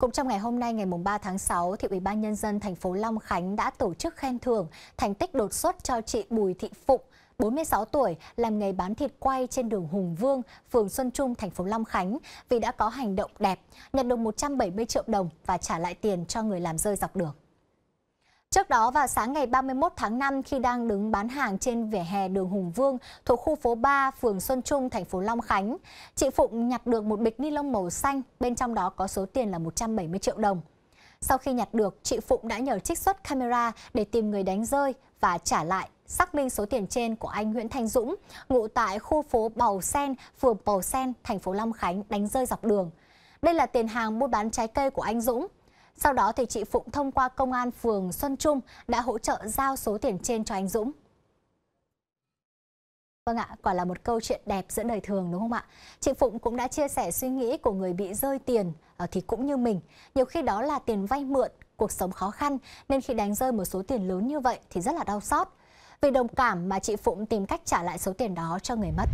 Cũng trong ngày hôm nay ngày 3 tháng 6, thì Ủy ban nhân dân thành phố Long Khánh đã tổ chức khen thưởng thành tích đột xuất cho chị Bùi Thị Phụng, 46 tuổi, làm nghề bán thịt quay trên đường Hùng Vương, phường Xuân Trung, thành phố Long Khánh vì đã có hành động đẹp, nhận được 170 triệu đồng và trả lại tiền cho người làm rơi dọc đường. Trước đó vào sáng ngày 31 tháng 5 khi đang đứng bán hàng trên vỉa hè đường Hùng Vương thuộc khu phố 3, phường Xuân Trung, thành phố Long Khánh, chị Phụng nhặt được một bịch ni lông màu xanh, bên trong đó có số tiền là 170 triệu đồng. Sau khi nhặt được, chị Phụng đã nhờ trích xuất camera để tìm người đánh rơi và trả lại xác minh số tiền trên của anh Nguyễn Thanh Dũng, ngụ tại khu phố Bầu Sen, phường Bầu Sen, thành phố Long Khánh đánh rơi dọc đường. Đây là tiền hàng mua bán trái cây của anh Dũng, sau đó thì chị Phụng thông qua công an phường Xuân Trung đã hỗ trợ giao số tiền trên cho anh Dũng. Vâng ạ, quả là một câu chuyện đẹp giữa đời thường đúng không ạ? Chị Phụng cũng đã chia sẻ suy nghĩ của người bị rơi tiền ờ, thì cũng như mình. Nhiều khi đó là tiền vay mượn, cuộc sống khó khăn nên khi đánh rơi một số tiền lớn như vậy thì rất là đau xót. Vì đồng cảm mà chị Phụng tìm cách trả lại số tiền đó cho người mất.